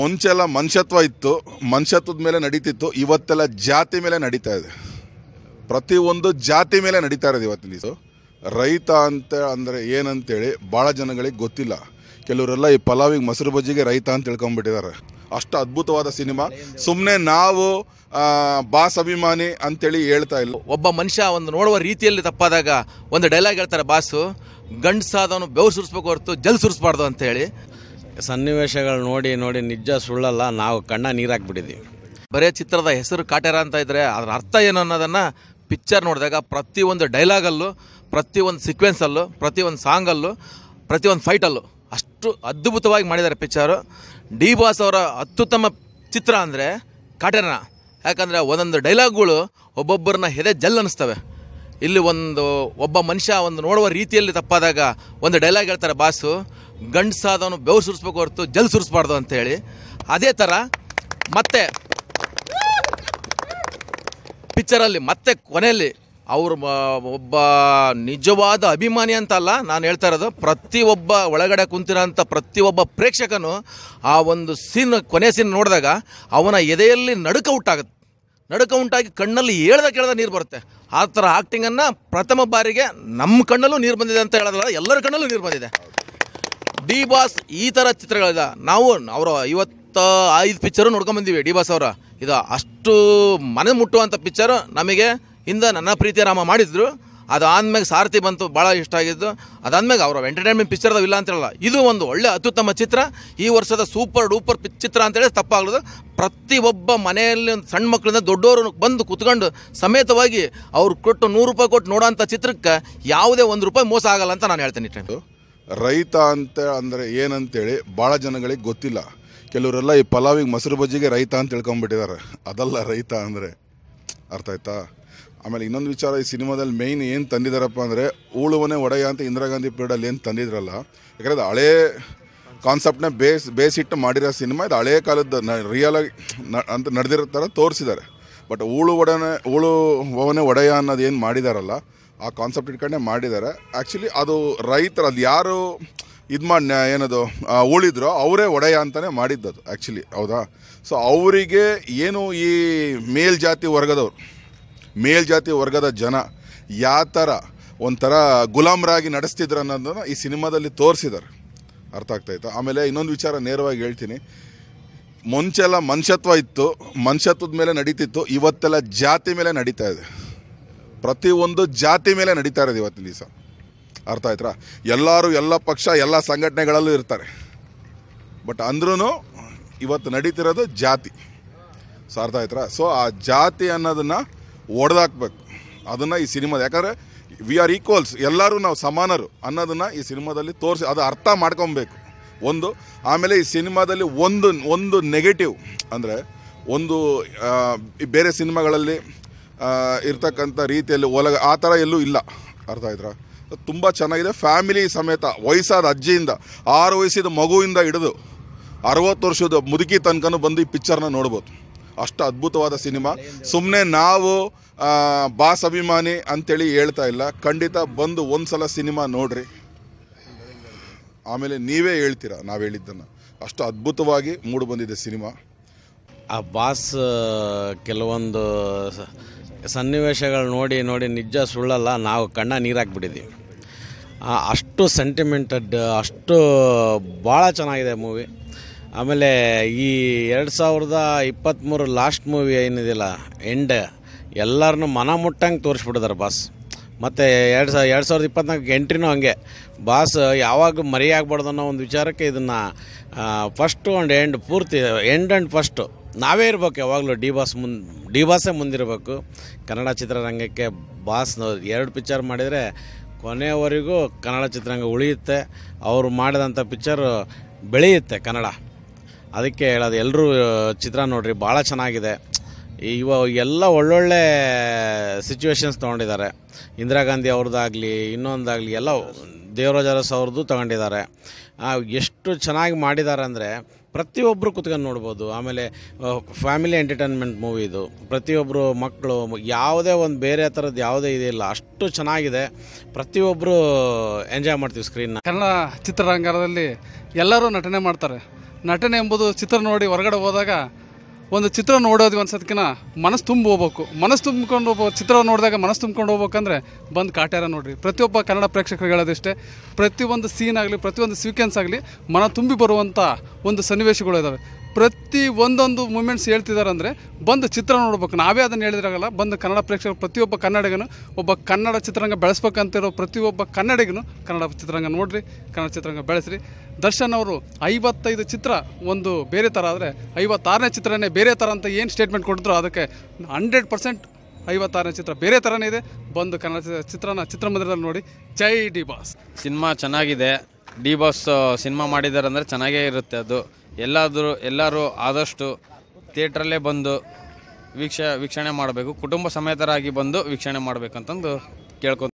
ಮುಂಚೆಲ್ಲ ಮನುಷ್ಯತ್ವ ಇತ್ತು ಮನುಷ್ಯತ್ವದ ಮೇಲೆ ನಡೀತಿತ್ತು ಇವತ್ತೆಲ್ಲ ಜಾತಿ ಮೇಲೆ ನಡೀತಾ ಇದೆ ಪ್ರತಿ ಒಂದು ಜಾತಿ ಮೇಲೆ ನಡೀತಾ ಇರೋದು ಇವತ್ತಿನ ಇದು ರೈತ ಅಂತ ಅಂದರೆ ಏನಂತೇಳಿ ಭಾಳ ಜನಗಳಿಗೆ ಗೊತ್ತಿಲ್ಲ ಕೆಲವರೆಲ್ಲ ಈ ಪಲಾವಿಗೆ ಮೊಸರು ಬಜ್ಜಿಗೆ ರೈತ ಅಂತ ತಿಳ್ಕೊಂಬಿಟ್ಟಿದ್ದಾರೆ ಅಷ್ಟು ಅದ್ಭುತವಾದ ಸಿನಿಮಾ ಸುಮ್ಮನೆ ನಾವು ಬಾಸ್ ಅಭಿಮಾನಿ ಅಂತೇಳಿ ಹೇಳ್ತಾ ಇಲ್ಲ ಒಬ್ಬ ಮನುಷ್ಯ ಒಂದು ನೋಡುವ ರೀತಿಯಲ್ಲಿ ತಪ್ಪಾದಾಗ ಒಂದು ಡೈಲಾಗ್ ಹೇಳ್ತಾರೆ ಬಾಸು ಗಂಡಸಾದವನು ಬೆವ್ರು ಸುರಿಸ್ಬೇಕು ಹೊರತು ಜಲ್ ಸುರಿಸ್ಬಾರ್ದು ಅಂತೇಳಿ ಸನ್ನಿವೇಶಗಳು ನೋಡಿ ನೋಡಿ ನಿಜ ಸುಳ್ಳಲ್ಲ ನಾವು ಕಣ್ಣ ನೀರಾಕ್ಬಿಟ್ಟಿದ್ದೀವಿ ಬರೇ ಚಿತ್ರದ ಹೆಸರು ಕಾಟ್ಯಾರ ಅಂತ ಇದ್ದರೆ ಅದರ ಅರ್ಥ ಏನು ಅನ್ನೋದನ್ನು ಪಿಕ್ಚರ್ ನೋಡಿದಾಗ ಪ್ರತಿಯೊಂದು ಡೈಲಾಗಲ್ಲೂ ಪ್ರತಿಯೊಂದು ಸೀಕ್ವೆನ್ಸಲ್ಲೂ ಪ್ರತಿಯೊಂದು ಸಾಂಗಲ್ಲೂ ಪ್ರತಿಯೊಂದು ಫೈಟಲ್ಲೂ ಅಷ್ಟು ಅದ್ಭುತವಾಗಿ ಮಾಡಿದ್ದಾರೆ ಪಿಕ್ಚರು ಡಿ ಬಾಸ್ ಅವರ ಅತ್ಯುತ್ತಮ ಚಿತ್ರ ಅಂದರೆ ಕಾಟ್ಯಾರನ ಯಾಕಂದರೆ ಒಂದೊಂದು ಡೈಲಾಗ್ಗಳು ಒಬ್ಬೊಬ್ಬರನ್ನ ಎದೆ ಜಲ್ ಅನ್ನಿಸ್ತವೆ ಇಲ್ಲಿ ಒಂದು ಒಬ್ಬ ಮನುಷ್ಯ ಒಂದು ನೋಡುವ ರೀತಿಯಲ್ಲಿ ತಪ್ಪಾದಾಗ ಒಂದು ಡೈಲಾಗ್ ಹೇಳ್ತಾರೆ ಬಾಸು ಗಂಡಸಾದವನು ಬೆವ್ ಸುರಿಸ್ಬೇಕು ಹೊರತು ಜಲ್ ಸುರಿಸ್ಬಾರ್ದು ಅಂತೇಳಿ ಅದೇ ಥರ ಮತ್ತೆ ಪಿಕ್ಚರಲ್ಲಿ ಮತ್ತೆ ಕೊನೆಯಲ್ಲಿ ಅವರು ಒಬ್ಬ ನಿಜವಾದ ಅಭಿಮಾನಿ ಅಂತಲ್ಲ ನಾನು ಹೇಳ್ತಾ ಇರೋದು ಪ್ರತಿಯೊಬ್ಬ ಒಳಗಡೆ ಕುಂತಿರೋಂಥ ಪ್ರತಿಯೊಬ್ಬ ಪ್ರೇಕ್ಷಕನು ಆ ಒಂದು ಸೀನ್ ಕೊನೆ ಸೀನ್ ನೋಡಿದಾಗ ಅವನ ಎದೆಯಲ್ಲಿ ನಡುಕ ಉಂಟಾಗುತ್ತೆ ನಡುಕ ಉಂಟಾಗಿ ಕಣ್ಣಲ್ಲಿ ಹೇಳ್ದ ಕೇಳ್ದ ನೀರು ಬರುತ್ತೆ ಆ ಥರ ಆಕ್ಟಿಂಗನ್ನು ಪ್ರಥಮ ಬಾರಿಗೆ ನಮ್ಮ ಕಣ್ಣಲ್ಲೂ ನೀರು ಬಂದಿದೆ ಅಂತ ಹೇಳೋದಲ್ಲ ಎಲ್ಲರ ಕಣ್ಣಲ್ಲೂ ನೀರು ಬಂದಿದೆ ಡಿ ಬಾಸ್ ಈ ಥರ ಚಿತ್ರಗಳಿದ ನಾವು ಅವರ ಇವತ್ತ ಐದು ಪಿಕ್ಚರು ನೋಡ್ಕೊಂಬಂದೀವಿ ಡಿ ಬಾಸ್ ಅವರ ಇದು ಅಷ್ಟು ಮನೆ ಮುಟ್ಟುವಂಥ ಪಿಕ್ಚರು ನಮಗೆ ಹಿಂದೆ ನನ್ನ ಪ್ರೀತಿಯ ರಾಮ ಮಾಡಿದ್ರು ಅದಾದ್ಮೇಲೆ ಸಾರಥಿ ಬಂತು ಭಾಳ ಇಷ್ಟ ಆಗಿದ್ದು ಅದಾದ್ಮೇಲೆ ಅವರ ಎಂಟರ್ಟೈನ್ಮೆಂಟ್ ಪಿಕ್ಚರ್ದ ಇಲ್ಲ ಅಂತ ಹೇಳಲ್ಲ ಇದು ಒಂದು ಒಳ್ಳೆ ಅತ್ಯುತ್ತಮ ಚಿತ್ರ ಈ ವರ್ಷದ ಸೂಪರ್ ಡೂಪರ್ ಪಿ ಚಿತ್ರ ಅಂತೇಳಿ ತಪ್ಪಾಗ್ಲದು ಪ್ರತಿಯೊಬ್ಬ ಮನೆಯಲ್ಲಿ ಒಂದು ಸಣ್ಣ ಮಕ್ಕಳಿಂದ ದೊಡ್ಡವರು ಬಂದು ಕುತ್ಕೊಂಡು ಸಮೇತವಾಗಿ ಅವ್ರು ಕೊಟ್ಟು ನೂರು ರೂಪಾಯಿ ಕೊಟ್ಟು ನೋಡೋಂಥ ಚಿತ್ರಕ್ಕೆ ಯಾವುದೇ ಒಂದು ರೂಪಾಯಿ ಮೋಸ ಆಗಲ್ಲ ಅಂತ ನಾನು ಹೇಳ್ತೇನೆ ರೈತ ಅಂತ ಅಂದರೆ ಏನಂತೇಳಿ ಭಾಳ ಜನಗಳಿಗೆ ಗೊತ್ತಿಲ್ಲ ಕೆಲವರೆಲ್ಲ ಈ ಪಲಾವಿಗೆ ಮೊಸರು ಬಜ್ಜಿಗೆ ರೈತ ಅಂತ ತಿಳ್ಕೊಂಬಿಟ್ಟಿದ್ದಾರೆ ಅದಲ್ಲ ರೈತ ಅಂದರೆ ಅರ್ಥ ಆಯ್ತಾ ಆಮೇಲೆ ಇನ್ನೊಂದು ವಿಚಾರ ಈ ಸಿನಿಮಾದಲ್ಲಿ ಮೇಯ್ನ್ ಏನು ತಂದಿದ್ದಾರಪ್ಪ ಅಂದರೆ ಉಳುವನೇ ಒಡೆಯ ಅಂತ ಇಂದಿರಾ ಗಾಂಧಿ ಪೀರಿಯಡಲ್ಲಿ ಏನು ತಂದಿದ್ರಲ್ಲ ಯಾಕಂದರೆ ಅದು ಹಳೇ ಕಾನ್ಸೆಪ್ಟ್ನ ಬೇಸ್ ಬೇಸಿಟ್ಟು ಮಾಡಿರೋ ಸಿನಿಮಾ ಇದು ಹಳೇ ಕಾಲದ ನ ರಿಯಲಾಗಿ ಅಂತ ನಡೆದಿರೋ ಥರ ತೋರಿಸಿದ್ದಾರೆ ಬಟ್ ಊಳು ಒಡನೆ ಊಳು ಒವನೇ ಒಡೆಯ ಅನ್ನೋದು ಏನು ಮಾಡಿದಾರಲ್ಲ ಆ ಕಾನ್ಸೆಪ್ಟ್ ಇಟ್ಕೊಂಡೆ ಮಾಡಿದ್ದಾರೆ ಆ್ಯಕ್ಚುಲಿ ಅದು ರೈತರು ಅದು ಯಾರು ಇದು ಮಾಡಿ ಏನದು ಉಳಿದ್ರು ಅವರೇ ಒಡೆಯ ಅಂತಲೇ ಮಾಡಿದ್ದದು ಆ್ಯಕ್ಚುಲಿ ಹೌದಾ ಸೊ ಅವರಿಗೆ ಏನು ಈ ಮೇಲ್ಜಾತಿ ವರ್ಗದವರು ಮೇಲ್ಜಾತಿ ವರ್ಗದ ಜನ ಯಾವ ಥರ ಒಂಥರ ಗುಲಾಮರಾಗಿ ನಡೆಸ್ತಿದ್ರು ಅನ್ನೋದನ್ನು ಈ ಸಿನಿಮಾದಲ್ಲಿ ತೋರಿಸಿದ್ದಾರೆ ಅರ್ಥ ಆಗ್ತಾಯಿತ್ತು ಆಮೇಲೆ ಇನ್ನೊಂದು ವಿಚಾರ ನೇರವಾಗಿ ಹೇಳ್ತೀನಿ ಮುಂಚೆಲ್ಲ ಮನುಷ್ಯತ್ವ ಇತ್ತು ಮನುಷ್ಯತ್ವದ ಮೇಲೆ ನಡೀತಿತ್ತು ಇವತ್ತೆಲ್ಲ ಜಾತಿ ಮೇಲೆ ನಡೀತಾ ಇದೆ ಪ್ರತಿಯೊಂದು ಜಾತಿ ಮೇಲೆ ನಡೀತಾ ಇರೋದು ಇವತ್ತಿನ ದಿವಸ ಅರ್ಥ ಆಯ್ತಾ ಎಲ್ಲರೂ ಎಲ್ಲ ಪಕ್ಷ ಎಲ್ಲ ಸಂಘಟನೆಗಳಲ್ಲೂ ಇರ್ತಾರೆ ಬಟ್ ಅಂದ್ರೂ ಇವತ್ತು ನಡೀತಿರೋದು ಜಾತಿ ಸೊ ಅರ್ಥ ಆಯ್ತಾ ಸೊ ಆ ಜಾತಿ ಅನ್ನೋದನ್ನು ಒಡೆದಾಕ್ಬೇಕು ಅದನ್ನು ಈ ಸಿನಿಮಾದ ಯಾಕಂದರೆ ವಿ ಆರ್ ಈಕ್ವಲ್ಸ್ ಎಲ್ಲರೂ ನಾವು ಸಮಾನರು ಅನ್ನೋದನ್ನು ಈ ಸಿನಿಮಾದಲ್ಲಿ ತೋರಿಸಿ ಅದು ಅರ್ಥ ಮಾಡ್ಕೊಬೇಕು ಒಂದು ಆಮೇಲೆ ಈ ಸಿನಿಮಾದಲ್ಲಿ ಒಂದು ಒಂದು ನೆಗೆಟಿವ್ ಅಂದರೆ ಒಂದು ಬೇರೆ ಸಿನಿಮಾಗಳಲ್ಲಿ ಇರ್ತಕ್ಕಂಥ ರೀತಿಯಲ್ಲಿ ಒಲಗ ಆ ಥರ ಎಲ್ಲೂ ಇಲ್ಲ ಅರ್ಥ ಆಯ್ತರ ತುಂಬ ಚೆನ್ನಾಗಿದೆ ಫ್ಯಾಮಿಲಿ ಸಮೇತ ವಯಸ್ಸಾದ ಅಜ್ಜಿಯಿಂದ ಆರು ವಯಸ್ಸಿದ ಮಗುವಿಂದ ಹಿಡಿದು ಅರವತ್ತು ವರ್ಷದ ಮುದುಕಿ ತನಕನೂ ಬಂದು ಈ ಪಿಕ್ಚರ್ನ ನೋಡ್ಬೋದು ಅಷ್ಟು ಅದ್ಭುತವಾದ ಸಿನಿಮಾ ಸುಮ್ಮನೆ ನಾವು ಬಾಸ್ ಅಭಿಮಾನಿ ಅಂತೇಳಿ ಹೇಳ್ತಾ ಇಲ್ಲ ಖಂಡಿತ ಬಂದು ಒಂದು ಸಲ ಸಿನಿಮಾ ನೋಡ್ರಿ ಆಮೇಲೆ ನೀವೇ ಹೇಳ್ತೀರಾ ನಾವು ಹೇಳಿದ್ದನ್ನು ಅಷ್ಟು ಅದ್ಭುತವಾಗಿ ಮೂಡಿ ಬಂದಿದೆ ಸಿನಿಮಾ ಆ ಬಾಸ್ ಕೆಲವೊಂದು ಸನ್ನಿವೇಶಗಳು ನೋಡಿ ನೋಡಿ ನಿಜ ಸುಳ್ಳಲ್ಲ ನಾವು ಕಣ್ಣ ನೀರಾಕ್ಬಿಟ್ಟಿದ್ದೀವಿ ಅಷ್ಟು ಸೆಂಟಿಮೆಂಟಡ್ ಅಷ್ಟು ಭಾಳ ಚೆನ್ನಾಗಿದೆ ಮೂವಿ ಆಮೇಲೆ ಈ ಎರಡು ಸಾವಿರದ ಇಪ್ಪತ್ತ್ಮೂರು ಲಾಸ್ಟ್ ಮೂವಿ ಏನಿದಿಲ್ಲ ಎಂಡ್ ಎಲ್ಲರನ್ನೂ ಮನ ಮುಟ್ಟಂಗೆ ತೋರಿಸ್ಬಿಡಿದಾರೆ ಬಾಸ್ ಮತ್ತು ಎರಡು ಸಾವಿರ ಎರಡು ಸಾವಿರದ ಇಪ್ಪತ್ನಾಲ್ಕು ಎಂಟ್ರಿನೂ ಹಂಗೆ ಬಾಸ್ ಯಾವಾಗ ಮರಿ ಅನ್ನೋ ಒಂದು ವಿಚಾರಕ್ಕೆ ಇದನ್ನು ಫಸ್ಟು ಆ್ಯಂಡ್ ಎಂಡ್ ಪೂರ್ತಿ ಎಂಡ್ ಆ್ಯಂಡ್ ಫಸ್ಟು ನಾವೇ ಇರಬೇಕು ಯಾವಾಗಲೂ ಡಿ ಬಾಸ್ ಮುಂದೆ ಡಿ ಬಾಸೇ ಮುಂದಿರಬೇಕು ಕನ್ನಡ ಚಿತ್ರರಂಗಕ್ಕೆ ಬಾಸ್ ಎರಡು ಪಿಕ್ಚರ್ ಮಾಡಿದರೆ ಕೊನೆಯವರೆಗೂ ಕನ್ನಡ ಚಿತ್ರರಂಗ ಉಳಿಯುತ್ತೆ ಅವರು ಮಾಡಿದಂಥ ಪಿಕ್ಚರು ಬೆಳೆಯುತ್ತೆ ಕನ್ನಡ ಅದಕ್ಕೆ ಹೇಳೋದು ಎಲ್ಲರೂ ಚಿತ್ರ ನೋಡಿರಿ ಭಾಳ ಚೆನ್ನಾಗಿದೆ ಇವ ಎಲ್ಲ ಒಳ್ಳೊಳ್ಳೆ ಸಿಚುವೇಷನ್ಸ್ ತೊಗೊಂಡಿದ್ದಾರೆ ಇಂದಿರಾ ಗಾಂಧಿ ಅವ್ರದ್ದಾಗಲಿ ಇನ್ನೊಂದಾಗಲಿ ಎಲ್ಲ ದೇವರಾಜ ಅರಸ್ ಅವ್ರದ್ದು ತೊಗೊಂಡಿದ್ದಾರೆ ಎಷ್ಟು ಚೆನ್ನಾಗಿ ಮಾಡಿದ್ದಾರೆ ಅಂದರೆ ಪ್ರತಿಯೊಬ್ಬರು ಕುತ್ಕೊಂಡು ನೋಡ್ಬೋದು ಆಮೇಲೆ ಫ್ಯಾಮಿಲಿ ಎಂಟರ್ಟೈನ್ಮೆಂಟ್ ಮೂವಿ ಇದು ಪ್ರತಿಯೊಬ್ಬರು ಮಕ್ಕಳು ಯಾವುದೇ ಒಂದು ಬೇರೆ ಥರದ್ದು ಯಾವುದೇ ಇದಿಲ್ಲ ಅಷ್ಟು ಚೆನ್ನಾಗಿದೆ ಪ್ರತಿಯೊಬ್ಬರು ಎಂಜಾಯ್ ಮಾಡ್ತೀವಿ ಸ್ಕ್ರೀನ್ನ ಕನ್ನಡ ಚಿತ್ರರಂಗದಲ್ಲಿ ಎಲ್ಲರೂ ನಟನೆ ಮಾಡ್ತಾರೆ ನಟನೆ ಎಂಬುದು ಚಿತ್ರ ನೋಡಿ ಹೊರಗಡೆ ಹೋದಾಗ ಒಂದು ಚಿತ್ರ ನೋಡೋದು ಅನ್ಸೋದಕ್ಕಿನ ಮನಸ್ಸು ತುಂಬ ಹೋಗ್ಬೇಕು ಮನಸ್ಸು ತುಂಬಿಕೊಂಡು ಹೋಗೋ ಚಿತ್ರ ನೋಡಿದಾಗ ಮನಸ್ಸು ತುಂಬ್ಕೊಂಡು ಹೋಗ್ಬೇಕಂದ್ರೆ ಬಂದು ಕಾಟ್ಯಾರ ನೋಡಿರಿ ಪ್ರತಿಯೊಬ್ಬ ಕನ್ನಡ ಪ್ರೇಕ್ಷಕರು ಹೇಳೋದಿಷ್ಟೇ ಪ್ರತಿಯೊಂದು ಸೀನ್ ಆಗಲಿ ಪ್ರತಿಯೊಂದು ಸೀಕ್ವೆನ್ಸ್ ಆಗಲಿ ಮನ ತುಂಬಿ ಬರುವಂಥ ಒಂದು ಸನ್ನಿವೇಶಗಳು ಇದ್ದಾವೆ ಪ್ರತಿ ಒಂದೊಂದು ಮೂಮೆಂಟ್ಸ್ ಹೇಳ್ತಿದ್ದಾರೆ ಅಂದರೆ ಬಂದು ಚಿತ್ರ ನೋಡ್ಬೇಕು ನಾವೇ ಅದನ್ನು ಹೇಳಿದ್ರಾಗಲ್ಲ ಬಂದು ಕನ್ನಡ ಪ್ರೇಕ್ಷಕರು ಪ್ರತಿಯೊಬ್ಬ ಕನ್ನಡಿಗನು ಒಬ್ಬ ಕನ್ನಡ ಚಿತ್ರರಂಗ ಬೆಳೆಸ್ಬೇಕಂತಿರೋ ಪ್ರತಿಯೊಬ್ಬ ಕನ್ನಡಿಗನು ಕನ್ನಡ ಚಿತ್ರರಂಗ ನೋಡಿರಿ ಕನ್ನಡ ಚಿತ್ರರಂಗ ಬೆಳೆಸ್ರಿ ದರ್ಶನ್ ಅವರು ಐವತ್ತೈದು ಚಿತ್ರ ಒಂದು ಬೇರೆ ಥರ ಆದರೆ ಐವತ್ತಾರನೇ ಚಿತ್ರನೇ ಬೇರೆ ಥರ ಅಂತ ಏನು ಸ್ಟೇಟ್ಮೆಂಟ್ ಕೊಟ್ಟಿದ್ರು ಅದಕ್ಕೆ ಹಂಡ್ರೆಡ್ ಪರ್ಸೆಂಟ್ ಐವತ್ತಾರನೇ ಚಿತ್ರ ಬೇರೆ ಥರನೇ ಇದೆ ಬಂದು ಕನ್ನಡ ಚಿತ್ರನ ಚಿತ್ರಮಂದಿರದಲ್ಲಿ ನೋಡಿ ಜೈ ಡಿ ಬಾಸ್ ಸಿನಿಮಾ ಚೆನ್ನಾಗಿದೆ ಡಿ ಬಾಸ್ ಸಿನಿಮಾ ಮಾಡಿದ್ದಾರೆ ಅಂದರೆ ಚೆನ್ನಾಗೇ ಇರುತ್ತೆ ಅದು ಎಲ್ಲಾದರೂ ಎಲ್ಲರೂ ಆದಷ್ಟು ಥಿಯೇಟ್ರಲ್ಲೇ ಬಂದು ವೀಕ್ಷ ವೀಕ್ಷಣೆ ಮಾಡಬೇಕು ಕುಟುಂಬ ಸಮೇತರಾಗಿ ಬಂದು ವೀಕ್ಷಣೆ ಮಾಡಬೇಕಂತಂದು ಕೇಳ್ಕೊ